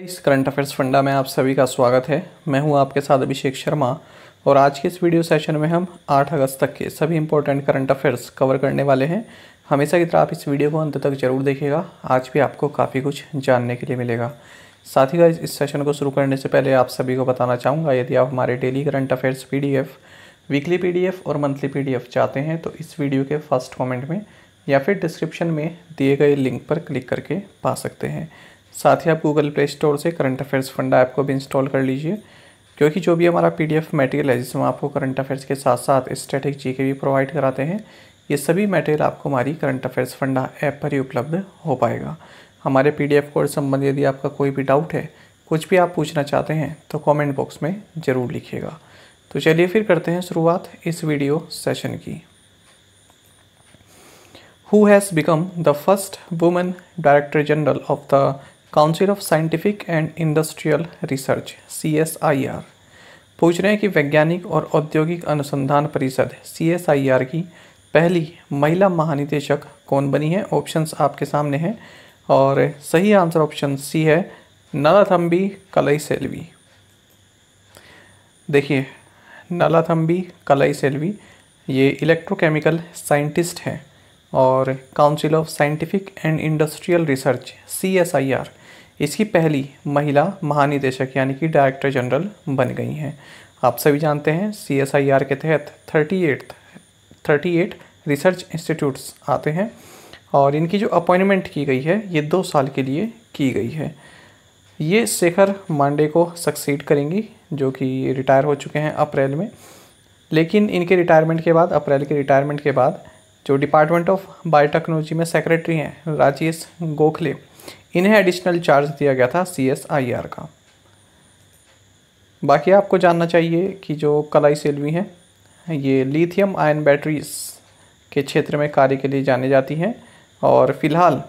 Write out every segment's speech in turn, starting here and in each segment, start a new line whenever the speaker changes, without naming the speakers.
इस current affairs फंडा में आप सभी का स्वागत है मैं हूं आपके साथ अभिषेक शर्मा और आज के इस वीडियो सेशन में हम 8 अगस्त तक के सभी इंपॉर्टेंट करंट अफेयर्स कवर करने वाले हैं हमेशा की तरह आप इस वीडियो को अंत तक जरूर देखिएगा आज भी आपको काफ़ी कुछ जानने के लिए मिलेगा साथ ही इस सेशन को शुरू करने से पहले आप सभी को बताना चाहूँगा यदि आप हमारे daily current affairs P weekly P और मंथली पी चाहते हैं तो इस वीडियो के फर्स्ट कॉमेंट में या फिर डिस्क्रिप्शन में दिए गए लिंक पर क्लिक करके पा सकते हैं साथ ही आप गूगल प्ले स्टोर से करंट अफेयर्स फंडा ऐप को भी इंस्टॉल कर लीजिए क्योंकि जो भी हमारा पी मटेरियल है जिसमें आपको करंट अफेयर्स के साथ साथ स्टैटिक जी के भी प्रोवाइड कराते हैं ये सभी मटेरियल आपको हमारी करंट अफेयर्स फंडा ऐप पर ही उपलब्ध हो पाएगा हमारे पी डी कोर्स संबंधी यदि आपका कोई भी डाउट है कुछ भी आप पूछना चाहते हैं तो कमेंट बॉक्स में ज़रूर लिखिएगा तो चलिए फिर करते हैं शुरुआत इस वीडियो सेशन की who has become the first women director general of the council of scientific and industrial research C S I R पूछ रहे हैं कि वैज्ञानिक और औद्योगिक अनुसंधान परिषद सी एस आई आर की पहली महिला महानिदेशक कौन बनी है ऑप्शंस आपके सामने हैं और सही आंसर ऑप्शन सी है नलाथम्बी कलई सेल्वी देखिए नलाथम्बी कलई सेल्वी ये इलेक्ट्रोकेमिकल साइंटिस्ट हैं और council of scientific and industrial research C S I R इसकी पहली महिला महानिदेशक यानी कि डायरेक्टर जनरल बन गई हैं आप सभी जानते हैं सी एस आई आर के तहत thirty eight thirty eight research institutes आते हैं और इनकी जो अपॉइंटमेंट की गई है ये दो साल के लिए की गई है ये शेखर मांडे को सक्सीड करेंगी जो कि रिटायर हो चुके हैं अप्रैल में लेकिन इनके रिटायरमेंट के बाद अप्रैल के रिटायरमेंट के बाद जो डिपार्टमेंट ऑफ बायोटेक्नोलॉजी में सेक्रेटरी हैं राजेश गोखले इन्हें एडिशनल चार्ज दिया गया था सी एस आई आर का बाकी आपको जानना चाहिए कि जो कलाई सेल्वी हैं ये लिथियम आयन बैटरीज के क्षेत्र में कार्य के लिए जाने जाती हैं और फिलहाल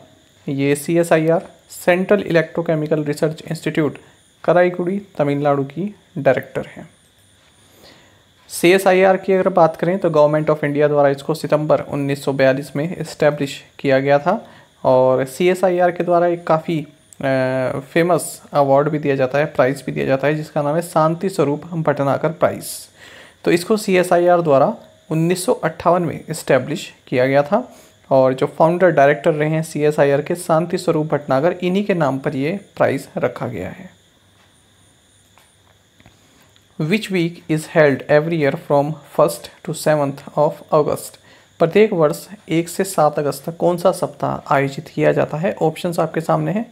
ये C S I R central electrochemical research institute Karaikudi Tamil Nadu की डायरेक्टर हैं सी एस आई आर की अगर बात करें तो गवर्नमेंट ऑफ इंडिया द्वारा इसको सितंबर 1942 में इस्टेब्लिश किया गया था और सी के द्वारा एक काफ़ी फेमस अवार्ड भी दिया जाता है प्राइज़ भी दिया जाता है जिसका नाम है शांति स्वरूप भटनाकर प्राइज़ तो इसको सी द्वारा उन्नीस में इस्टेब्लिश किया गया था और जो फाउंडर डायरेक्टर रहे हैं सी के शांति स्वरूप भटनागर इन्हीं के नाम पर ये प्राइज़ रखा गया है which week is held every year from first to seventh of August प्रत्येक वर्ष एक से सात अगस्त तक कौन सा सप्ताह आयोजित किया जाता है ऑप्शंस आपके सामने हैं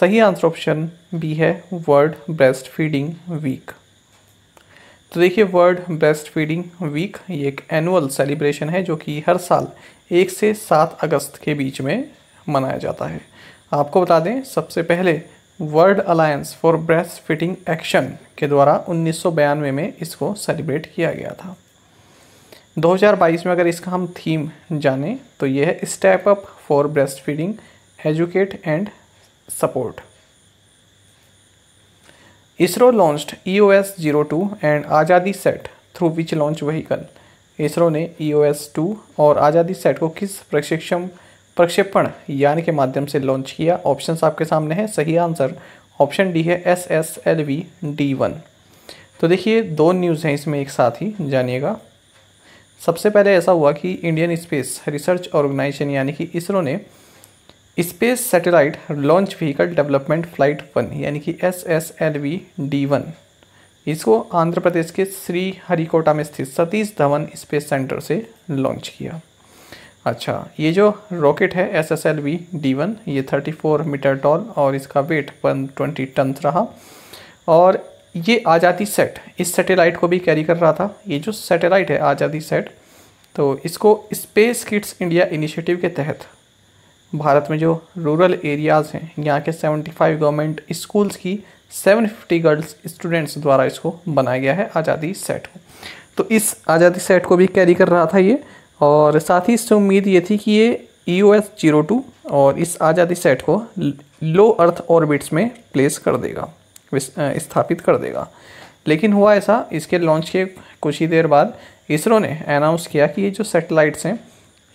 सही आंसर ऑप्शन बी है वर्ल्ड ब्रेस्ट फीडिंग वीक तो देखिए वर्ल्ड ब्रेस्ट फीडिंग वीक ये एक एनुअल सेलिब्रेशन है जो कि हर साल एक से सात अगस्त के बीच में मनाया जाता है आपको बता दें सबसे पहले world alliance for breast feeding action के द्वारा उन्नीस में इसको सेलिब्रेट किया गया था 2022 में अगर इसका हम थीम जाने तो ये है step up for breast feeding educate and support ISRO launched E O S zero two and AzaadiSAT through which launch vehicle ISRO ने ई ओ एस टू और आज़ादी सेट को किस प्रशिक्षण प्रक्षेपण यान के माध्यम से लॉन्च किया ऑप्शंस आपके सामने हैं सही आंसर ऑप्शन डी है S S L V D one तो देखिए दो न्यूज़ हैं इसमें एक साथ ही जानिएगा सबसे पहले ऐसा हुआ कि इंडियन स्पेस रिसर्च ऑर्गेनाइजेशन यानी कि इसरो ने space satellite launch vehicle development flight one यानी कि S S L V D one इसको आंध्र प्रदेश के श्री हरिकोटा में स्थित सतीश धवन स्पेस सेंटर से लॉन्च किया अच्छा ये जो रॉकेट है S S L V D one ये थर्टी फोर मीटर टॉल और इसका वेट वन ट्वेंटी टन रहा और ये आज़ादी सेट इस सैटेलाइट को भी कैरी कर रहा था ये जो सैटेलाइट है आज़ादी सेट तो इसको स्पेस किड्स इंडिया इनिशिएटिव के तहत भारत में जो रूरल एरियाज़ हैं यहाँ के 75 गवर्नमेंट स्कूल्स की 750 गर्ल्स स्टूडेंट्स द्वारा इसको बनाया गया है आज़ादी सेट को तो इस आज़ादी सेट को भी कैरी कर रहा था ये और साथ ही इससे उम्मीद ये थी कि ये E O S zero two और इस आज़ादी सेट को लो अर्थ ऑर्बिट्स में प्लेस कर देगा स्थापित कर देगा लेकिन हुआ ऐसा इसके लॉन्च के कुछ ही देर बाद इसरो ने अनाउंस किया कि ये जो सेटेलाइट्स हैं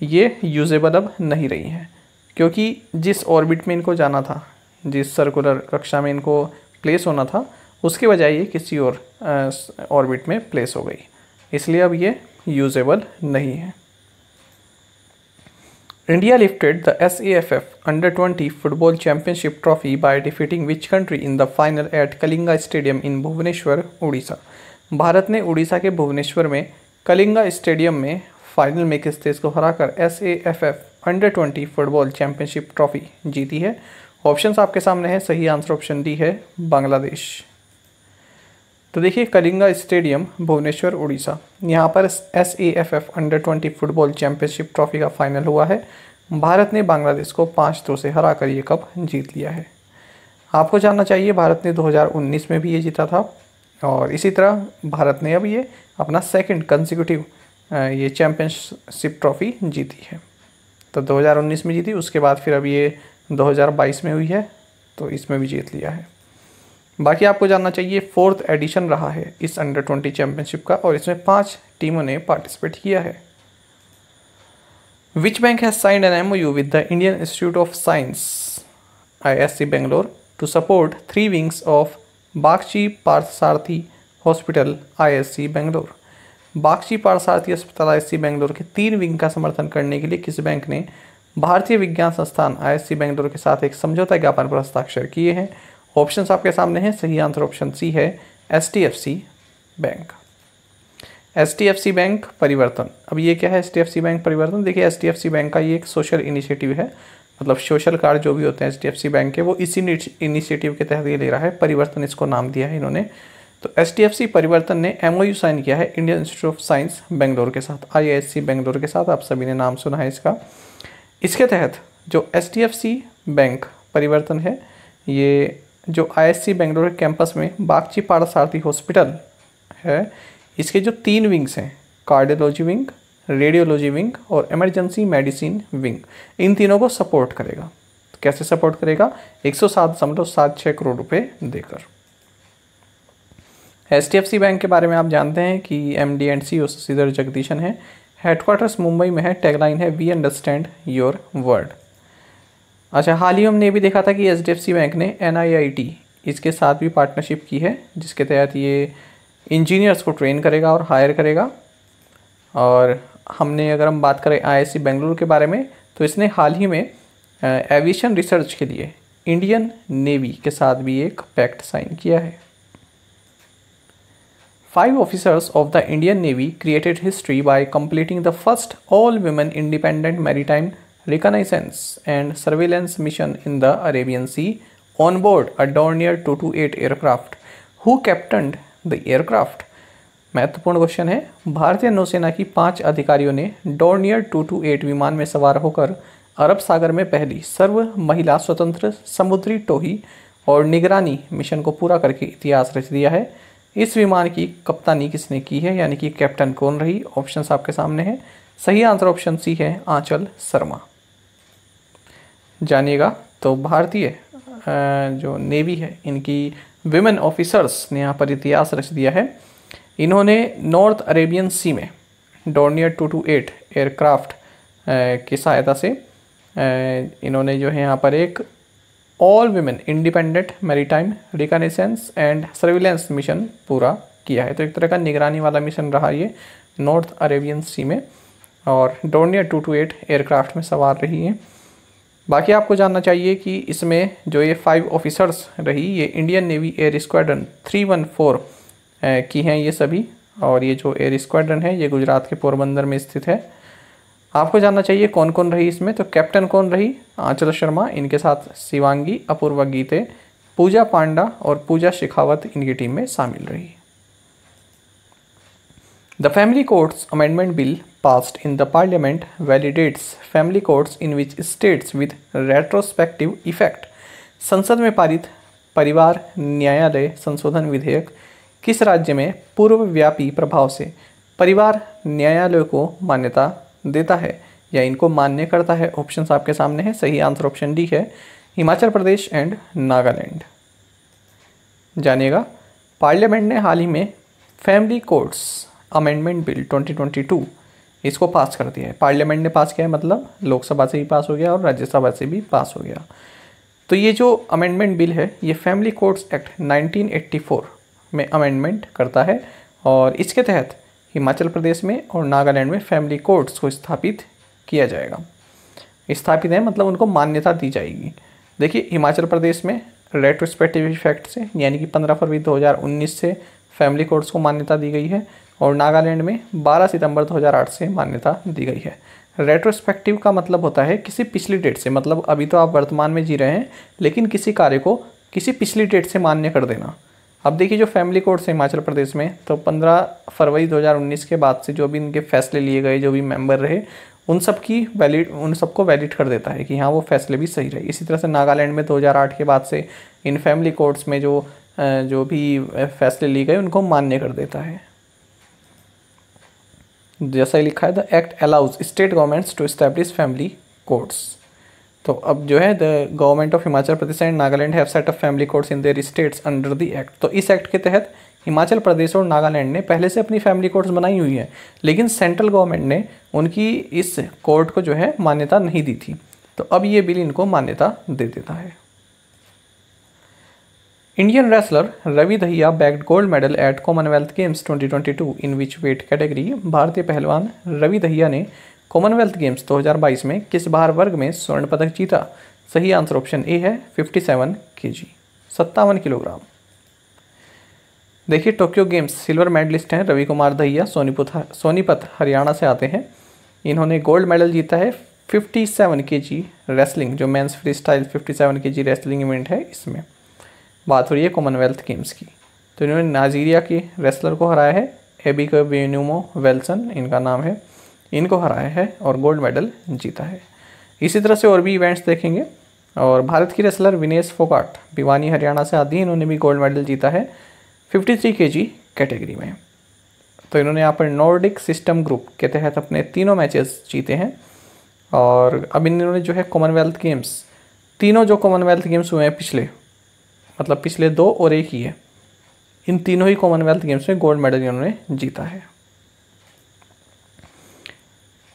ये यूजेबल अब नहीं रही हैं क्योंकि जिस ऑर्बिट में इनको जाना था जिस सर्कुलर कक्षा में इनको प्लेस होना था उसके बजाय ये किसी और ऑर्बिट में प्लेस हो गई इसलिए अब ये यूजेबल नहीं है India lifted the SAFF Under 20 Football Championship trophy by defeating which country in the final at Kalinga Stadium in Bhubaneswar, Odisha. Bharat ने उड़ीसा के भुवनेश्वर में कलिंगा स्टेडियम में फाइनल में किस देश को हराकर S A F F under twenty football championship trophy जीती है ऑप्शंस आपके सामने हैं सही आंसर ऑप्शन डी है बांग्लादेश तो देखिए कलिंगा स्टेडियम भुवनेश्वर उड़ीसा यहाँ पर S A F F under twenty football championship trophy का फाइनल हुआ है भारत ने बांग्लादेश को पाँच दो से हरा कर ये कप जीत लिया है आपको जानना चाहिए भारत ने 2019 में भी ये जीता था और इसी तरह भारत ने अब ये अपना सेकंड कंसिक्यूटिव ये चैम्पियनशिप ट्रॉफी जीती है तो 2019 में जीती उसके बाद फिर अब ये 2022 में हुई है तो इसमें भी जीत लिया है बाकी आपको जानना चाहिए फोर्थ एडिशन रहा है इस अंडर ट्वेंटी चैंपियनशिप का और इसमें पाँच टीमों ने पार्टिसिपेट किया है which bank has signed an M U with the Indian institute of science I S C Bangalore to support three wings of Bagchi Parthasarathy hospital I S C Bangalore Bagchi Parthasarathy अस्पताल आई एस सी बेंगलोर के तीन विंग का समर्थन करने के लिए किस बैंक ने भारतीय विज्ञान संस्थान आई एस सी बेंगलोर के साथ एक समझौता ज्ञापन पर हस्ताक्षर किए हैं ऑप्शन आपके सामने हैं सही आंसर ऑप्शन सी है एच बैंक एच बैंक परिवर्तन अब ये क्या है एच बैंक परिवर्तन देखिए एस एफ सी बैंक का ये एक सोशल इनिशिएटिव है मतलब सोशल कार्ड जो भी होते हैं एच बैंक के वो इसी इनिशिएटिव के तहत ये ले रहा है परिवर्तन इसको नाम दिया है इन्होंने तो एच परिवर्तन ने एम ओ यू साइन किया है Indian institute of science Bangalore के साथ आई एस सी बेंगलोर के साथ आप सभी ने नाम सुना है इसका इसके तहत जो एच बैंक परिवर्तन है ये जो आईएससी बेंगलोर के कैंपस में बागची सारथी हॉस्पिटल है इसके जो तीन विंग्स हैं कार्डियोलॉजी विंग रेडियोलॉजी विंग और इमरजेंसी मेडिसिन विंग इन तीनों को सपोर्ट करेगा तो कैसे सपोर्ट करेगा एक सौ सात दशमलव सात छः करोड़ रुपये देकर H D F C bank के बारे में आप जानते हैं कि M D and C Sashidhar Jagdishan है हेडक्वार्टर्स मुंबई में है टैगलाइन है वी अंडरस्टैंड योर वर्ल्ड अच्छा हाल ही हमने ये भी देखा था कि एच बैंक ने एन इसके साथ भी पार्टनरशिप की है जिसके तहत ये इंजीनियर्स को ट्रेन करेगा और हायर करेगा और हमने अगर हम बात करें आई बेंगलुरु के बारे में तो इसने हाल ही में एविएशन रिसर्च के लिए इंडियन नेवी के साथ भी एक पैक्ट साइन किया है five officers of the Indian navy created history by completing the first all women independent maritime reconnaissance and surveillance mission in the Arabian Sea on board a Dornier 228 aircraft. Who captained the aircraft? महत्वपूर्ण question है भारतीय नौसेना की पांच अधिकारियों ने Dornier 228 विमान में सवार होकर अरब सागर में पहली सर्व महिला स्वतंत्र समुद्री टोही और निगरानी मिशन को पूरा करके इतिहास रच दिया है इस विमान की कप्तानी किसने की है यानी कि कैप्टन कौन रही ऑप्शंस आपके सामने हैं सही आंसर ऑप्शन सी है आंचल शर्मा जानिएगा तो भारतीय जो नेवी है इनकी विमेन ऑफिसर्स ने यहाँ पर इतिहास रच दिया है इन्होंने नॉर्थ अरेबियन सी में Dornier two two eight aircraft की सहायता से इन्होंने जो है यहाँ पर एक all women independent maritime reconnaissance and surveillance mission पूरा किया है तो एक तरह का निगरानी वाला मिशन रहा ये नॉर्थ अरेबियन सी में और Dornier two two eight aircraft में सवार रही है बाकी आपको जानना चाहिए कि इसमें जो ये फाइव ऑफिसर्स रही ये Indian navy air squadron three one four की हैं ये सभी और ये जो एयर स्क्वाड्रन है ये गुजरात के पोरबंदर में स्थित है आपको जानना चाहिए कौन कौन रही इसमें तो कैप्टन कौन रही आंचल शर्मा इनके साथ शिवांगी अपूर्वा गीते पूजा पांडा और पूजा शिखावत इनकी टीम में शामिल रही the family courts amendment bill passed in the parliament validates family courts in which states with retrospective effect संसद में पारित परिवार न्यायालय संशोधन विधेयक किस राज्य में पूर्वव्यापी प्रभाव से परिवार न्यायालय को मान्यता देता है या इनको मान्य करता है ऑप्शन आपके सामने है सही आंसर ऑप्शन डी है हिमाचल प्रदेश एंड नागालैंड जानिएगा पार्लियामेंट ने हाल ही में फैमिली कोर्ट्स अमेंडमेंट बिल 2022 इसको पास कर दिया है पार्लियामेंट ने पास किया है मतलब लोकसभा से भी पास हो गया और राज्यसभा से भी पास हो गया तो ये जो अमेंडमेंट बिल है ये फैमिली कोर्ट्स एक्ट 1984 में अमेंडमेंट करता है और इसके तहत हिमाचल प्रदेश में और नागालैंड में फैमिली कोर्ट्स को स्थापित किया जाएगा स्थापित है मतलब उनको मान्यता दी जाएगी देखिए हिमाचल प्रदेश में रेट्रोस्पेक्टिव इफेक्ट से यानी कि 15 फरवरी 2019 से फैमिली कोर्ट्स को मान्यता दी गई है और नागालैंड में 12 सितंबर 2008 से मान्यता दी गई है रेट्रोस्पेक्टिव का मतलब होता है किसी पिछली डेट से मतलब अभी तो आप वर्तमान में जी रहे हैं लेकिन किसी कार्य को किसी पिछली डेट से मान्य कर देना अब देखिए जो फैमिली कोर्ट्स हैं हिमाचल प्रदेश में तो 15 फरवरी 2019 के बाद से जो भी इनके फैसले लिए गए जो भी मेंबर रहे उन सब की वैलिड उन सबको वैलिड कर देता है कि हाँ वो फैसले भी सही रहे इसी तरह से नागालैंड में 2008 के बाद से इन फैमिली कोर्ट्स में जो जो भी फैसले लिए गए उनको मान्य कर देता है जैसा ही लिखा है the act allows state governments to establish family courts तो अब जो है the government of Himachal Pradesh and Nagaland have set of family courts in their states under the act तो इस एक्ट के तहत हिमाचल प्रदेश और नागालैंड ने पहले से अपनी फैमिली कोर्ट्स बनाई हुई है लेकिन सेंट्रल गवर्नमेंट ने उनकी इस कोर्ट को जो है मान्यता नहीं दी थी तो अब ये बिल इनको मान्यता दे देता है Indian wrestler Ravi Dahiya bagged gold medal at Commonwealth Games 2022 in which weight category भारतीय पहलवान रवि दहिया ने कॉमनवेल्थ गेम्स 2022 में किस भार वर्ग में स्वर्ण पदक जीता सही आंसर ऑप्शन ए है 57 जी सत्तावन किलोग्राम देखिए टोक्यो गेम्स सिल्वर मेडलिस्ट हैं रवि कुमार दहिया सोनीपत सोनीपत हरियाणा से आते हैं इन्होंने गोल्ड मेडल जीता है 57 जी रेसलिंग जो men's freestyle fifty seven K G wrestling event है इसमें बात हो रही है कॉमनवेल्थ गेम्स की तो इन्होंने नाइजीरिया की रेसलर को हराया है एबी कब्यूनिमो वेल्सन इनका नाम है इनको हराया है और गोल्ड मेडल जीता है इसी तरह से और भी इवेंट्स देखेंगे और भारत की रेसलर विनेश फोकाट भिवानी हरियाणा से आती हैं इन्होंने भी गोल्ड मेडल जीता है 53 थ्री कैटेगरी में तो इन्होंने यहाँ पर नॉर्डिक सिस्टम ग्रुप के तहत अपने तीनों मैचेस जीते हैं और अब इन्होंने जो है कॉमनवेल्थ गेम्स तीनों जो कॉमनवेल्थ गेम्स हुए हैं पिछले मतलब पिछले दो और एक ही है इन तीनों ही कॉमनवेल्थ गेम्स में गोल्ड मेडल इन्होंने जीता है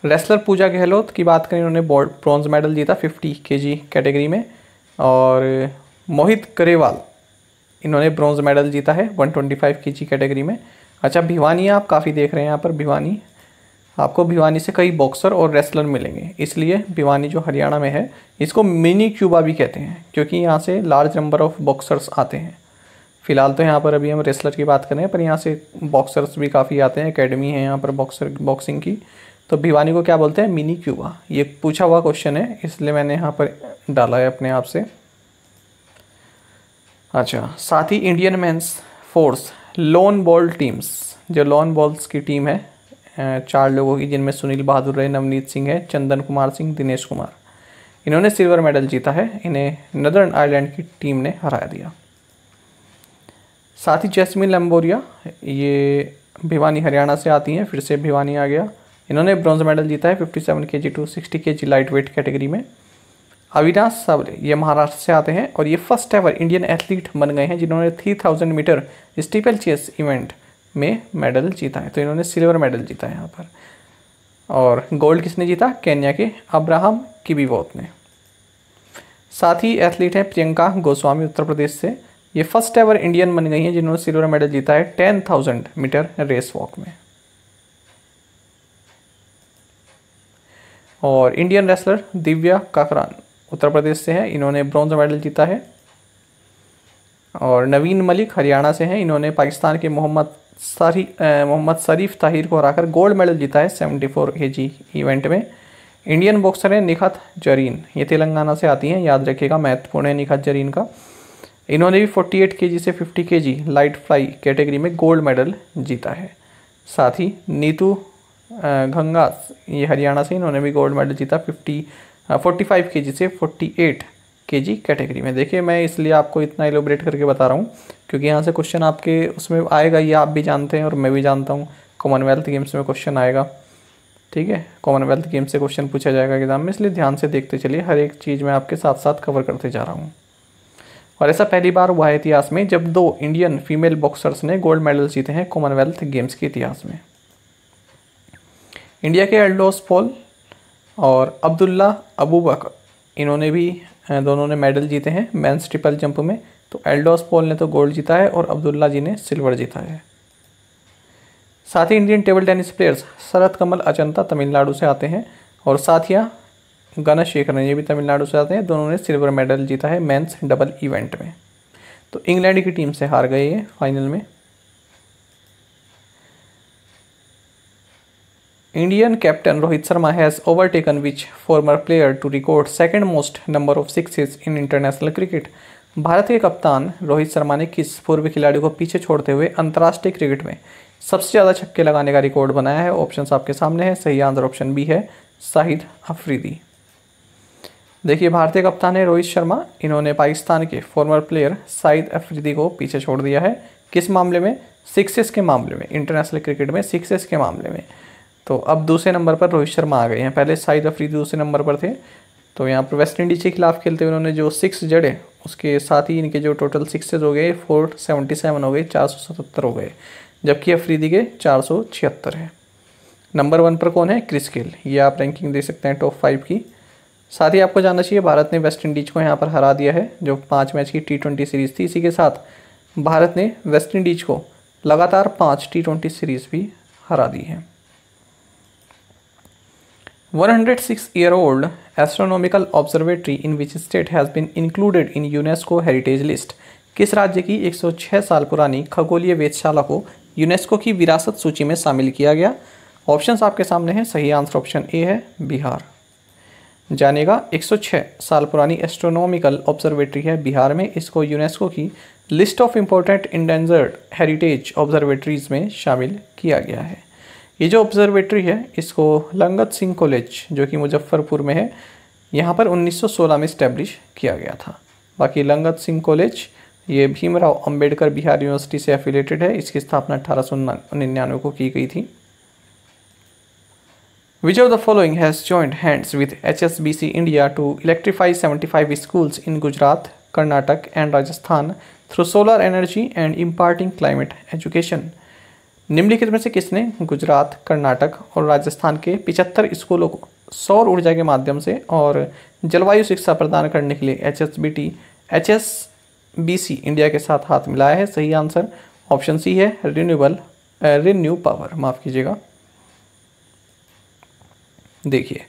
रेसलर पूजा गहलोत की बात करें इन्होंने ब्रॉन्ज मेडल जीता 50 जी कैटेगरी में और मोहित करेवाल इन्होंने ब्रॉन्ज मेडल जीता है 125 ट्वेंटी कैटेगरी में अच्छा भिवानी आप काफ़ी देख रहे हैं यहाँ पर भिवानी आपको भिवानी से कई बॉक्सर और रेसलर मिलेंगे इसलिए भिवानी जो हरियाणा में है इसको मिनी क्यूबा भी कहते हैं क्योंकि यहाँ से लार्ज नंबर ऑफ बॉक्सर्स आते हैं फिलहाल तो यहाँ पर अभी हम रेसलर की बात करें पर यहाँ से बॉक्सर्स भी काफ़ी आते हैं अकेडमी है यहाँ पर बॉक्सर बॉक्सिंग की तो भिवानी को क्या बोलते हैं मिनी क्यूबा ये पूछा हुआ क्वेश्चन है इसलिए मैंने यहाँ पर डाला है अपने आप से अच्छा साथ ही Indian men's fours lawn bowl teams जो लॉन बॉल्स की टीम है चार लोगों की जिनमें सुनील बहादुर रहे नवनीत सिंह है चंदन कुमार सिंह दिनेश कुमार इन्होंने सिल्वर मेडल जीता है इन्हें नदरन आयरलैंड की टीम ने हरा दिया साथ ही जैसमिन लम्बोरिया ये भिवानी हरियाणा से आती हैं फिर से भिवानी आ गया इन्होंने ब्रॉन्ज मेडल जीता है 57 seven K ji to sixty के जी लाइट वेट कैटेगरी में अविनाश सावले ये महाराष्ट्र से आते हैं और ये फर्स्ट एवर इंडियन एथलीट बन गए हैं जिन्होंने 3000 मीटर स्टीपल चेस इवेंट में मेडल जीता है तो इन्होंने सिल्वर मेडल जीता है यहाँ पर और गोल्ड किसने जीता केन्या के अब्राहम किबीवोत ने साथ ही एथलीट हैं प्रियंका गोस्वामी उत्तर प्रदेश से ये फर्स्ट एवर इंडियन बन गई हैं जिन्होंने सिल्वर मेडल जीता है ten thousand metre race walk में और इंडियन रेसलर दिव्या काकरान उत्तर प्रदेश से हैं इन्होंने ब्रॉन्ज मेडल जीता है और नवीन मलिक हरियाणा से हैं इन्होंने पाकिस्तान के मोहम्मद सारी मोहम्मद शरीफ ताहिर को हराकर गोल्ड मेडल जीता है seventy four K G event में इंडियन बॉक्सर है निखत जरीन ये तेलंगाना से आती हैं याद रखिएगा महत्वपूर्ण है निखत जरीन का इन्होंने भी 48 केजी से 50 केजी लाइट फ्लाई कैटेगरी में गोल्ड मेडल जीता है साथ ही नीतू घंगास ये हरियाणा से इन्होंने भी गोल्ड मेडल जीता फिफ्टी फोर्टी केजी से फोर्टी केजी कैटेगरी में देखिए मैं इसलिए आपको इतना एलोबरेट करके बता रहा हूँ क्योंकि यहाँ से क्वेश्चन आपके उसमें आएगा ये आप भी जानते हैं और मैं भी जानता हूँ कॉमनवेल्थ गेम्स में क्वेश्चन आएगा ठीक है कॉमनवेल्थ गेम्स से क्वेश्चन पूछा जाएगा एग्जाम में इसलिए ध्यान से देखते चलिए हर एक चीज़ मैं आपके साथ साथ कवर करते जा रहा हूँ और ऐसा पहली बार हुआ है इतिहास में जब दो इंडियन फीमेल बॉक्सर्स ने गोल्ड मेडल जीते हैं कॉमनवेल्थ गेम्स के इतिहास में इंडिया के एल्डोस पॉल और अब्दुल्ला अबूबक इन्होंने भी दोनों ने मेडल जीते हैं मेंस ट्रिपल जंप में तो एल्डोस पॉल ने तो गोल्ड जीता है और अब्दुल्ला जी ने सिल्वर जीता है साथ ही Indian table tennis players Sharath Kamal Achanta Tamil Nadu से आते हैं और साथिया शेखर ये भी तमिलनाडु से आते हैं दोनों ने सिल्वर मेडल जीता है मैंस डबल इवेंट में तो इंग्लैंड की टीम से हार गए है फाइनल में Indian captain Rohit Sharma has overtaken which former player to record second most number of sixes in international cricket. Bharat के कप्तान रोहित शर्मा ने किस पूर्व खिलाड़ी को पीछे छोड़ते हुए अंतर्राष्ट्रीय क्रिकेट में सबसे ज़्यादा छक्के लगाने का रिकॉर्ड बनाया है ऑप्शन आपके सामने है सही आंसर ऑप्शन बी है शाहिद अफरीदी देखिए भारतीय कप्तान है रोहित शर्मा इन्होंने पाकिस्तान के फॉर्मर प्लेयर शाहिद अफरीदी को पीछे छोड़ दिया है किस मामले में सिक्सेस के मामले में इंटरनेशनल क्रिकेट में सिक्सेस के मामले में तो अब दूसरे नंबर पर रोहित शर्मा आ गए हैं पहले साहिद अफरीदी दूसरे नंबर पर थे तो यहाँ पर वेस्ट इंडीज़ के खिलाफ खेलते हुए उन्होंने जो सिक्स जड़े उसके साथ ही इनके जो टोटल सिक्सेज हो गए फोर सेवेंटी सेवन हो गए चार सौ सतहत्तर हो गए जबकि अफरीदी के चार सौ छिहत्तर है नंबर वन पर कौन है क्रिस गेल ये आप रैंकिंग देख सकते हैं टॉप फाइव की साथ ही आपको जानना चाहिए भारत ने वेस्ट इंडीज़ को यहाँ पर हरा दिया है जो पाँच मैच की टी ट्वेंटी सीरीज़ थी इसी के साथ भारत ने वेस्ट इंडीज़ को लगातार पाँच टी ट्वेंटी सीरीज़ भी हरा दी है 106 year old astronomical observatory in which state has been included in UNESCO heritage list किस राज्य की 106 साल पुरानी खगोलीय वेधशाला को यूनेस्को की विरासत सूची में शामिल किया गया ऑप्शंस आपके सामने हैं सही आंसर ऑप्शन ए है बिहार जानेगा 106 साल पुरानी एस्ट्रोनॉमिकल ऑब्जर्वेटरी है बिहार में इसको यूनेस्को की list of important endangered heritage observatories में शामिल किया गया है ये जो ऑब्जर्वेटरी है इसको लंगत सिंह कॉलेज जो कि मुजफ्फरपुर में है यहाँ पर 1916 में इस्टेब्लिश किया गया था बाकी लंगत सिंह कॉलेज ये भीमराव अंबेडकर बिहार यूनिवर्सिटी से एफिलेटेड है इसकी स्थापना अठारह सौ को की गई थी which of the following has joint hands with H S B C India to electrify seventy five schools in Gujarat Karnataka and Rajasthan through solar energy and imparting climate education निम्नलिखित में से किसने गुजरात कर्नाटक और राजस्थान के पिचहत्तर स्कूलों को सौर ऊर्जा के माध्यम से और जलवायु शिक्षा प्रदान करने के लिए H S B T H S B C India के साथ हाथ मिलाया है सही आंसर ऑप्शन सी है रिन्यूएबल रिन्यू पावर माफ़ कीजिएगा देखिए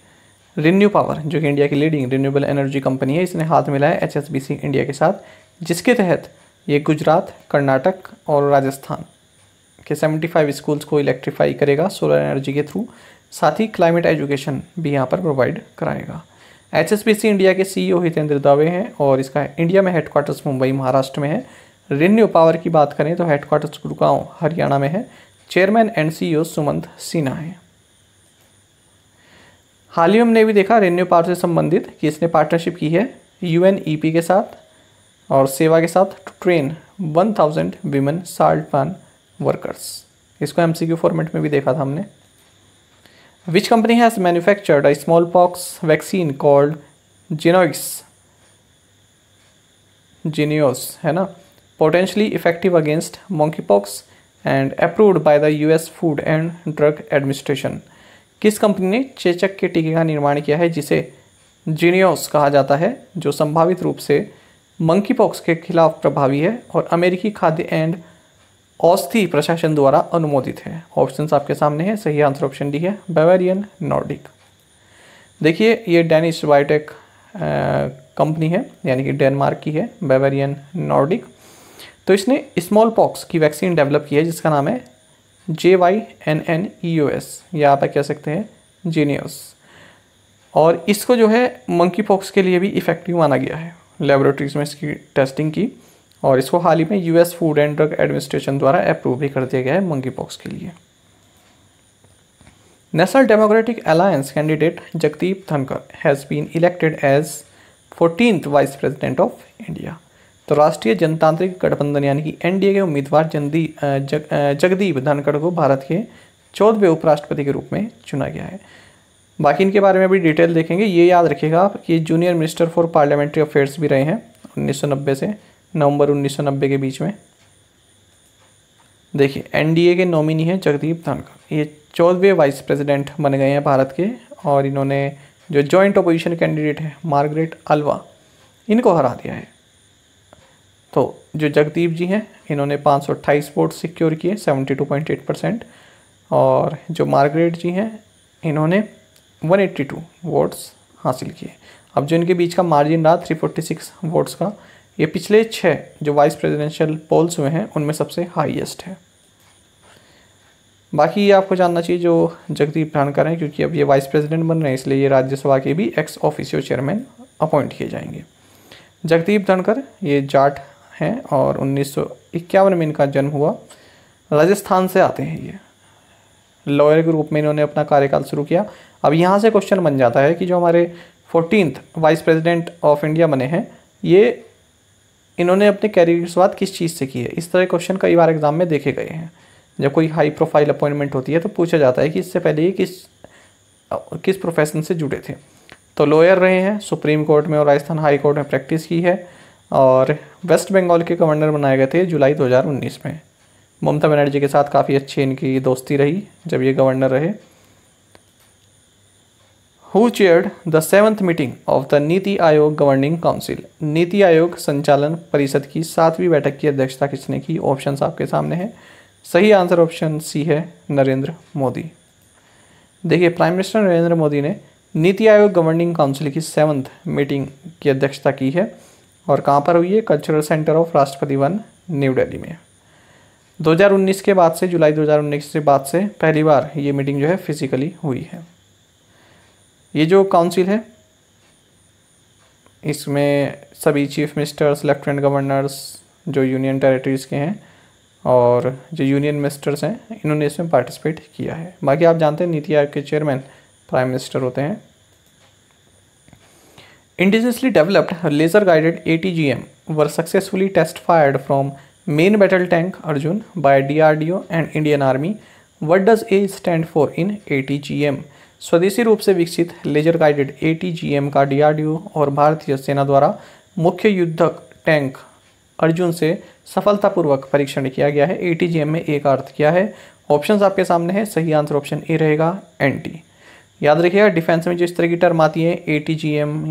रिन्यू पावर जो कि इंडिया की लीडिंग रिन्यूएबल एनर्जी कंपनी है इसने हाथ मिलाया H S B C India के साथ जिसके तहत ये गुजरात कर्नाटक और राजस्थान के 75 स्कूल्स को इलेक्ट्रीफाई करेगा सोलर एनर्जी के थ्रू साथ ही क्लाइमेट एजुकेशन भी यहाँ पर प्रोवाइड कराएगा एच इंडिया के सी e हितेंद्र दवे हैं और इसका इंडिया में हेडक्वार्टर्स मुंबई महाराष्ट्र में है रिन्यू पावर की बात करें तो हेडक्वार्टर्स गुड़गांव हरियाणा में है chairman and C Sumant Sinha हैं हाल ही हमने भी देखा रेन्यू पावर से संबंधित कि इसने पार्टनरशिप की है यूएनईपी e के साथ और सेवा के साथ train 1000 thousand women salt pan workers इसको एम सी क्यू फॉर्मेट में भी देखा था हमने which company has manufactured a smallpox vaccine called Jynneos Jynneos है ना potentially effective against against pox and approved by the US food and drug administration किस कंपनी ने चेचक के टीके का निर्माण किया है जिसे जीनियोस कहा जाता है जो संभावित रूप से मंकी पॉक्स के खिलाफ प्रभावी है और अमेरिकी खाद्य एंड औस्थी प्रशासन द्वारा अनुमोदित है ऑप्शंस आपके सामने हैं सही आंसर ऑप्शन डी है बेवेरियन नॉर्डिक देखिए ये डेनिश बायोटेक कंपनी है यानी कि डेनमार्क की है बेवेरियन नॉर्डिक तो इसने स्मॉल पॉक्स की वैक्सीन डेवलप की है जिसका नाम है J Y N N E O S या आप कह सकते हैं जीनियस और इसको जो है मंकी पॉक्स के लिए भी इफेक्टिव माना गया है लेबोरेटरीज में इसकी टेस्टिंग की और इसको हाल ही में US food and drug administration द्वारा अप्रूव भी कर दिया गया है मंकी पॉक्स के लिए national democratic alliance candidate Jagdeep Dhankhar has been elected as fourteen vice President of India तो राष्ट्रीय जनतांत्रिक गठबंधन यानी कि एनडीए के उम्मीदवार जंदी जग, जगदीप धनखड़ को भारत के चौदहवें उपराष्ट्रपति के रूप में चुना गया है बाकी इनके बारे में भी डिटेल देखेंगे ये याद रखिएगा आप कि junior minister for parliamentary affairs भी रहे हैं उन्नीस से नवंबर 1990 के बीच में देखिए एनडीए के नॉमिनी हैं जगदीप धनखड़ ये चौदहवें वाइस प्रेसिडेंट बन गए हैं भारत के और इन्होंने जो जॉइंट अपोजिशन कैंडिडेट हैं मार्गरेट अल्वा इनको हरा दिया है तो जो जगदीप जी हैं इन्होंने अट्ठाईस वोट सिक्योर किए एट परसेंट और जो मार्गरेट जी हैं इन्होंने 182 वोट्स हासिल किए अब जो इनके बीच का मार्जिन रहा 346 वोट्स का ये पिछले छः जो वाइस प्रेसिडेंशियल पोल्स हुए हैं उनमें सबसे हाईएस्ट है बाकी ये आपको जानना चाहिए जो जगदीप धनकर हैं क्योंकि अब ये वाइस प्रेसिडेंट बन रहे हैं इसलिए ये राज्यसभा के भी एक्स ऑफिसियो चेयरमैन अपॉइंट किए जाएंगे जगदीप धनकर ये जाट हैं और उन्नीस में इनका जन्म हुआ राजस्थान से आते हैं ये लॉयर के रूप में इन्होंने अपना कार्यकाल शुरू किया अब यहाँ से क्वेश्चन बन जाता है कि जो हमारे fourteen vice president of India बने हैं ये इन्होंने अपने कैरियर की शुरुआत किस चीज़ से की है इस तरह क्वेश्चन कई बार एग्जाम में देखे गए हैं जब कोई हाई प्रोफाइल अपॉइंटमेंट होती है तो पूछा जाता है कि इससे पहले ये किस किस प्रोफेशन से जुड़े थे तो लॉयर रहे हैं सुप्रीम कोर्ट में और राजस्थान हाई कोर्ट में प्रैक्टिस की है और वेस्ट बंगाल के गवर्नर बनाए गए थे जुलाई 2019 में ममता बनर्जी के साथ काफ़ी अच्छी इनकी दोस्ती रही जब ये गवर्नर रहे who chaired the seventh meeting of the NITI Aayog governing council नीति आयोग संचालन परिषद की सातवीं बैठक की अध्यक्षता किसने की ऑप्शंस आपके सामने हैं सही आंसर ऑप्शन सी है नरेंद्र मोदी देखिए प्राइम मिनिस्टर नरेंद्र मोदी ने नीति आयोग गवर्निंग काउंसिल की सेवंथ मीटिंग की अध्यक्षता की है और कहाँ पर हुई है कल्चरल सेंटर ऑफ राष्ट्रपति वन न्यू डेली में 2019 के बाद से जुलाई 2019 के बाद से पहली बार ये मीटिंग जो है फिजिकली हुई है ये जो काउंसिल है इसमें सभी चीफ मिनिस्टर्स लेफ्टिनेंट गवर्नर्स जो यूनियन टेरिटरीज़ के हैं और जो यूनियन मिनिस्टर्स हैं इन्होंने इसमें पार्टिसिपेट किया है बाकी आप जानते हैं नीति आयोग के चेयरमैन प्राइम मिनिस्टर होते हैं indigenously developed laser guided A T G M were successfully test fired from main battle tank Arjun by D R D O and Indian army what does A stand for in A T G M स्वदेशी रूप से विकसित laser guided ए का DRDO और भारतीय सेना द्वारा मुख्य युद्धक टैंक अर्जुन से सफलतापूर्वक परीक्षण किया गया है ए में ए का अर्थ क्या है ऑप्शंस आपके सामने हैं सही आंसर ऑप्शन ए रहेगा एन याद रखिएगा डिफेंस में जिस तरह की टर्म आती है ए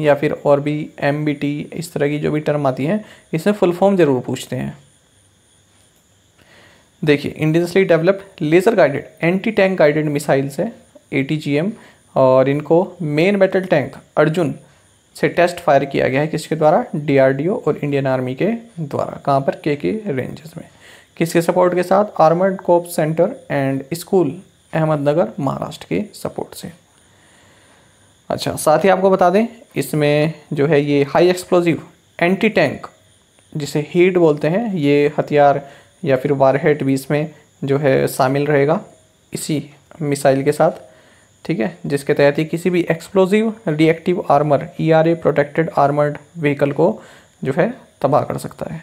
या फिर और भी एम इस तरह की जो भी टर्म आती है इसमें फुल फॉर्म ज़रूर पूछते हैं देखिए indigenously developed laser guided anti tank guided missile से ए और इनको मेन बैटल टैंक अर्जुन से टेस्ट फायर किया गया है किसके द्वारा डीआरडीओ और इंडियन आर्मी के द्वारा कहाँ पर के के रेंजेस में किसके सपोर्ट के साथ armoured corps centre and school Ahmednagar Maharashtra के सपोर्ट से अच्छा साथ ही आपको बता दें इसमें जो है ये हाई एक्सप्लोजिव एंटी टैंक जिसे हीट बोलते हैं ये हथियार या फिर वारहेट भी इसमें जो है शामिल रहेगा इसी मिसाइल के साथ ठीक है जिसके तहत ही किसी भी explosive reactive armour E R A protected armoured vehicle को जो है तबाह कर सकता है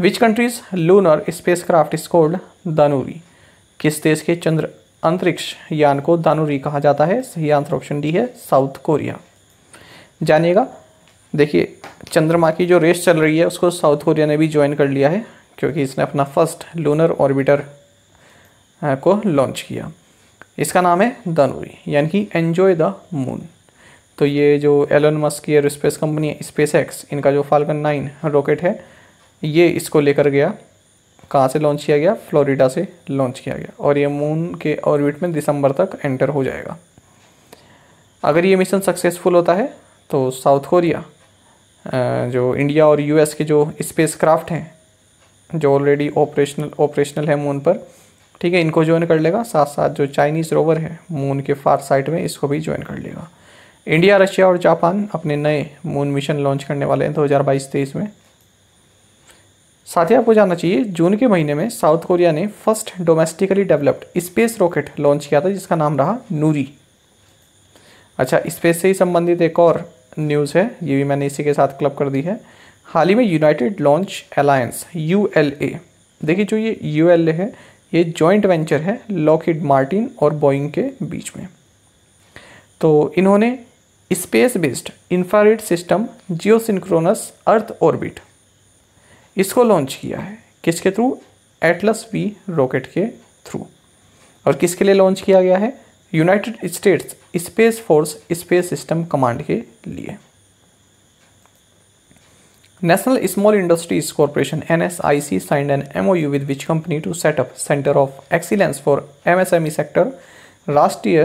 which country's lunar space craft is called Danuri किस देश के चंद्र अंतरिक्ष यान को दानूरी कहा जाता है सही आंसर ऑप्शन डी है साउथ कोरिया जानिएगा देखिए चंद्रमा की जो रेस चल रही है उसको साउथ कोरिया ने भी ज्वाइन कर लिया है क्योंकि इसने अपना फर्स्ट लूनर ऑर्बिटर को लॉन्च किया इसका नाम है नूरी यानी कि एन्जॉय द मून तो ये जो एलन मस्क की स्पेस कंपनी है स्पेस एक्स इनका जो फाल्कन नाइन रॉकेट है ये इसको लेकर गया कहाँ से लॉन्च किया गया फ्लोरिडा से लॉन्च किया गया और ये मून के ऑर्बिट में दिसंबर तक एंटर हो जाएगा अगर ये मिशन सक्सेसफुल होता है तो साउथ कोरिया जो इंडिया और यूएस के जो स्पेस क्राफ्ट हैं जो ऑलरेडी ऑपरेशनल ऑपरेशनल है मून पर ठीक है इनको ज्वाइन कर लेगा साथ साथ जो चाइनीज़ रोवर है मून के फार साइड में इसको भी ज्वाइन कर लेगा इंडिया रशिया और जापान अपने नए मून मिशन लॉन्च करने वाले हैं दो हज़ार बाईस तेईस में साथ ही आपको जानना चाहिए जून के महीने में साउथ कोरिया ने first domestically developed space rocket launch किया था जिसका नाम रहा नूरी अच्छा स्पेस से ही संबंधित एक और न्यूज़ है ये भी मैंने इसी के साथ क्लब कर दी है हाल ही में यूनाइटेड लॉन्च अलायंस यू देखिए जो ये यू है ये जॉइंट वेंचर है लॉकहिड मार्टिन और बोइंग के बीच में तो इन्होंने space based infrared system geosynchronous earth orbit इसको लॉन्च किया है किसके थ्रू एटलस वी रॉकेट के थ्रू और किसके लिए लॉन्च किया गया है United States Space Force Space System Command के लिए National Small Industries Corporation NSIC signed an MOU with which company to set up Center of Excellence for MSME Sector राष्ट्रीय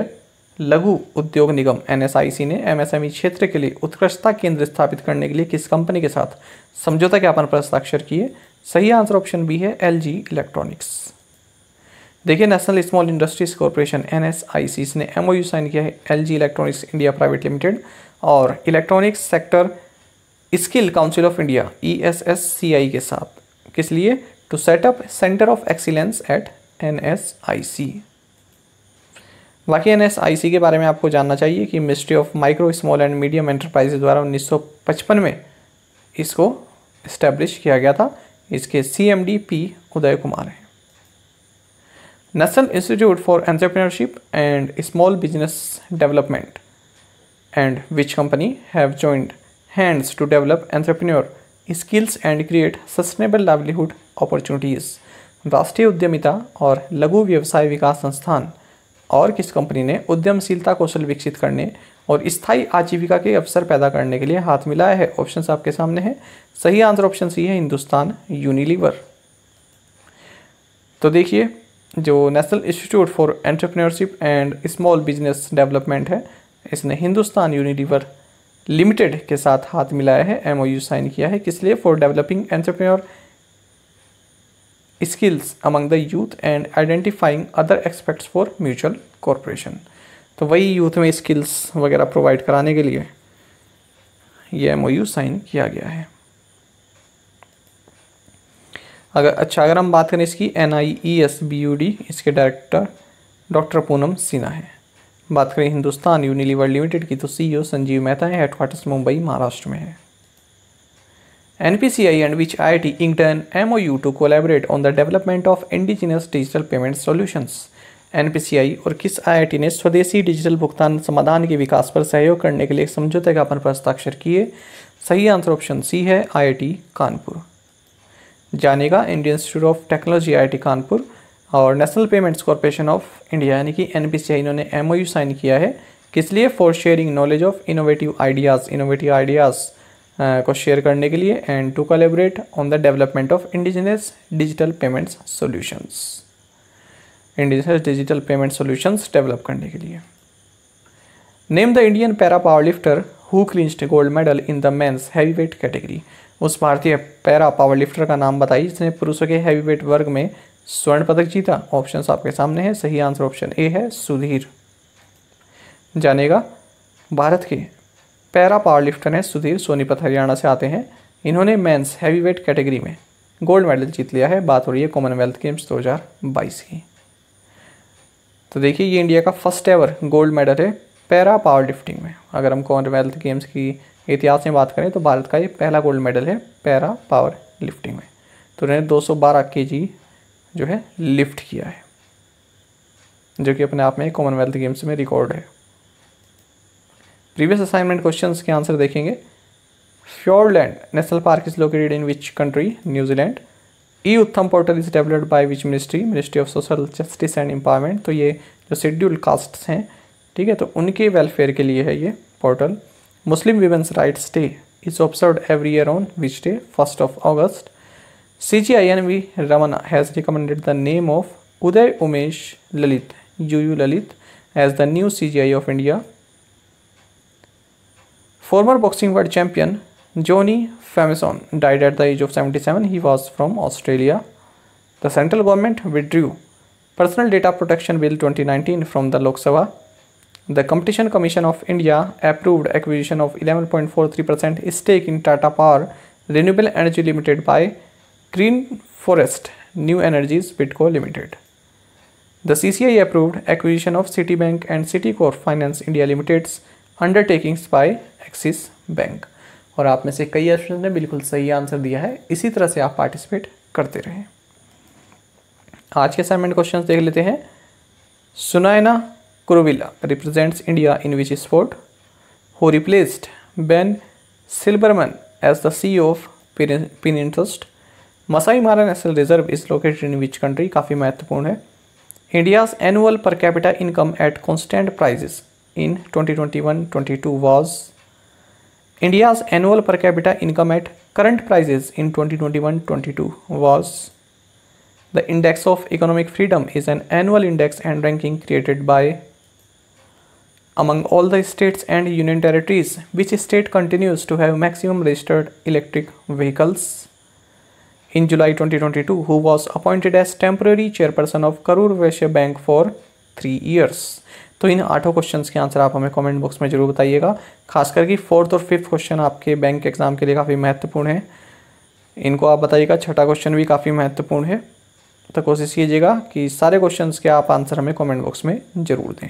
लघु उद्योग निगम सी ने ई e क्षेत्र के लिए उत्कृष्टता केंद्र स्थापित करने के लिए किस कंपनी के साथ समझौता ज्ञापन पर हस्ताक्षर किए सही आंसर ऑप्शन बी है एल इलेक्ट्रॉनिक्स देखिए National Small Industries Corporation N S I C ने यू साइन किया है L G Electronics India Private Limited और Electronics Sector Skill Council of India E S S C I के साथ किस लिए to set up centre of excellence at N S I C बाकी एन एस आई सी के बारे में आपको जानना चाहिए कि Ministry of Micro Small and Medium Enterprises द्वारा 1955 में इसको इस्टेब्लिश किया गया था इसके C M D P Udai Kumar हैं National Institute for Entrepreneurship and Small Business Development and which company have joined hands to develop entrepreneur skills and create sustainable livelihood opportunities राष्ट्रीय उद्यमिता और लघु व्यवसाय विकास संस्थान और किस कंपनी ने उद्यमशीलता कौशल विकसित करने और स्थायी आजीविका के अवसर पैदा करने के लिए हाथ मिलाया है ऑप्शन आपके सामने है सही आंसर ऑप्शन सी है हिंदुस्तान यूनिलीवर तो देखिए जो National Institute for Entrepreneurship and Small Business Development है इसने हिंदुस्तान यूनिलीवर लिमिटेड के साथ हाथ मिलाया है एमओयू साइन किया है किस लिए for developing entrepreneur skills among the youth and identifying other expects for mutual corporation तो वही यूथ में स्किल्स वगैरह प्रोवाइड कराने के लिए ये एम साइन किया गया है अगर अच्छा अगर हम बात करें इसकी N I E S B U D इसके डायरेक्टर डॉक्टर पूनम सिन्हा है बात करें हिंदुस्तान यूनिलीवर लिमिटेड की तो सीईओ e संजीव मेहता है हेडक्वार्टर्स मुंबई महाराष्ट्र में है N P C I and which I I T इंगटन M O U to collaborate on the development of indigenous digital payment solutions N P C I और किस आई I T ने स्वदेशी digital भुगतान समाधान के विकास पर सहयोग करने के लिए एक समझौते ज्ञापन पर हस्ताक्षर किए सही आंसर ऑप्शन सी है आई आई टी कानपुर जानेगा Indian institute of Technology I I T Kanpur और National Payments Corporation of India यानी कि एन इन्होंने एम साइन किया है किस लिए for sharing knowledge of innovative ideas innovative ideas को शेयर करने के लिए and to collaborate on the development of indigenous digital payments solutions indigenous digital payment solutions develop करने के लिए name the Indian para power lifter who clinched gold medal in the men's heavy weight category उस भारतीय para power lifter का नाम बताइए जिसने पुरुषों के हैवी वेट वर्ग में स्वर्ण पदक जीता ऑप्शन आपके सामने है सही आंसर ऑप्शन ए है सुधीर जानेगा भारत के पैरा पावर लिफ्टर हैं सुधीर सोनीपत हरियाणा से आते हैं इन्होंने मेंस हैवीवेट कैटेगरी में गोल्ड मेडल जीत लिया है बात हो रही है कॉमनवेल्थ गेम्स 2022 की तो देखिए ये इंडिया का फर्स्ट एवर गोल्ड मेडल है पैरा पावर लिफ्टिंग में अगर हम कॉमनवेल्थ गेम्स की इतिहास में बात करें तो भारत का ये पहला गोल्ड मेडल है पैरा पावर लिफ्टिंग में तो उन्होंने दो सौ जो है लिफ्ट किया है जो कि अपने आप में कॉमनवेल्थ गेम्स में रिकॉर्ड है प्रीवियस असाइनमेंट क्वेश्चन के आंसर देखेंगे Fiordland National Park is located in which country New Zealand E Uttham portal is developed by which ministry ministry of social justice and empowerment तो ये जो शेड्यूल कास्ट हैं ठीक है तो उनके वेलफेयर के लिए है ये portal Muslim women's rights day is observe every year on which day first of August CGINV Ramana has recommended the name of Uday Umesh Lalit, UU Lalit, as the new CGI of India. Former boxing world champion Johnny Famison died at the age of 77. He was from Australia. The central government withdrew Personal Data Protection Bill 2019 from the Lok Sabha. The Competition Commission of India approved acquisition of 11.43% stake in Tata Power Renewable Energy Limited by green forest new energies Bidco limited the C C I approved acquisition of Citibank and Citicorp finance India limited undertakings by Axis bank और आप में से कई student ने बिल्कुल सही answer दिया है इसी तरह से आप पार्टिसिपेट करते रहें आज के असाइनमेंट क्वेश्चन देख लेते हैं Sunayna Kuruvilla represents India in which sport who replaced Ben Silbermann as the C of Pinterest Masai Mara National Reserve is located in which country? काफ़ी महत्वपूर्ण है India's annual per capita income at constant prices in 2021-22 was India's annual per capita income at current prices in 2021-22 was the index of economic freedom is an annual index and ranking created by among all the states and union territories which state continues to have maximum registered electric vehicles in July 2022 who was appointed as temporary chairperson of Karur Vaishya Bank for three years. तो इन आठों questions के answer आप हमें comment box में जरूर बताइएगा खासकर कि फोर्थ और फिफ्थ क्वेश्चन आपके बैंक एग्जाम के लिए काफ़ी महत्वपूर्ण है इनको आप बताइएगा छठा क्वेश्चन भी काफ़ी महत्वपूर्ण है तो कोशिश कीजिएगा कि सारे क्वेश्चंस के आप आंसर हमें कमेंट बॉक्स में ज़रूर दें